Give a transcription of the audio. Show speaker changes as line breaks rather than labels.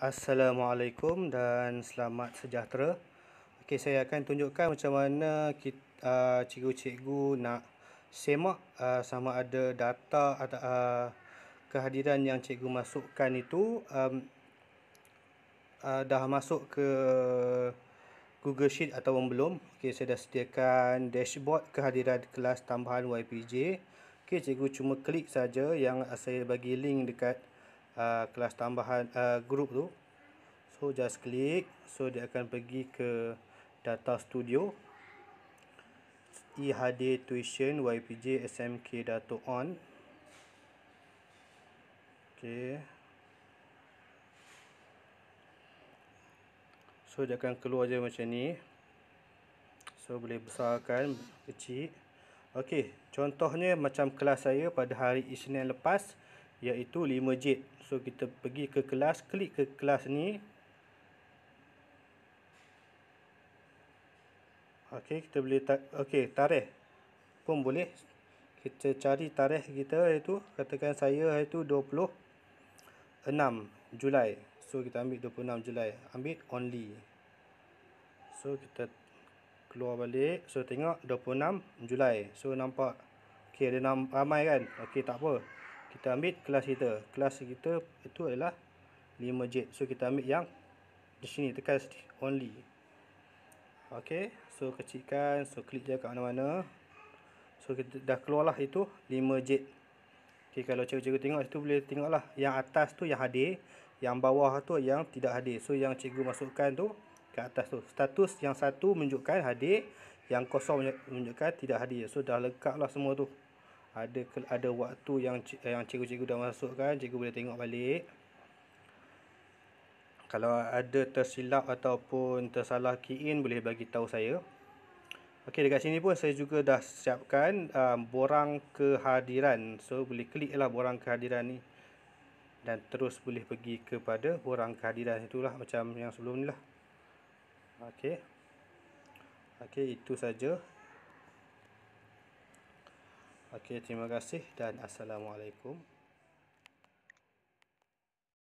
Assalamualaikum dan selamat sejahtera. Okey, saya akan tunjukkan macam mana kita, uh, cikgu-cikgu nak semak uh, sama ada data atau uh, kehadiran yang cikgu masukkan itu um, uh, dah masuk ke Google Sheet atau belum. Okey, saya dah sediakan dashboard kehadiran kelas tambahan YPJ. Okey, cikgu cuma klik saja yang saya bagi link dekat uh, kelas tambahan uh, group tu so just click so dia akan pergi ke data studio ihd tuition ypj smk dato on okey so dia akan keluar je macam ni so boleh besarkan kecil okey contohnya macam kelas saya pada hari isnin lepas iaitu 5 jet so kita pergi ke kelas klik ke kelas ni ok kita boleh tak, ok tarikh pun boleh kita cari tarikh kita iaitu katakan saya iaitu 26 Julai so kita ambil 26 Julai ambil only so kita keluar balik so tengok 26 Julai so nampak okay ada ramai kan okay tak apa kita ambil kelas kita kelas kita itu adalah 5J so kita ambil yang di sini tekan only ok so kecilkan so klik je kat mana-mana so kita dah keluar lah itu 5J ok kalau cikgu-cikgu tengok itu boleh tengok lah yang atas tu yang hadir yang bawah tu yang tidak hadir so yang cikgu masukkan tu ke atas tu status yang satu menunjukkan hadir yang kosong menunjukkan tidak hadir so dah lengkap lah semua tu ada ada waktu yang yang cikgu-cikgu dah masukkan cikgu boleh tengok balik kalau ada tersilap ataupun tersalah key in boleh bagi tahu saya okey dekat sini pun saya juga dah siapkan um, borang kehadiran so boleh kliklah borang kehadiran ni dan terus boleh pergi kepada borang kehadiran itulah macam yang sebelum ni lah okey okey itu saja Okey, terima kasih dan Assalamualaikum.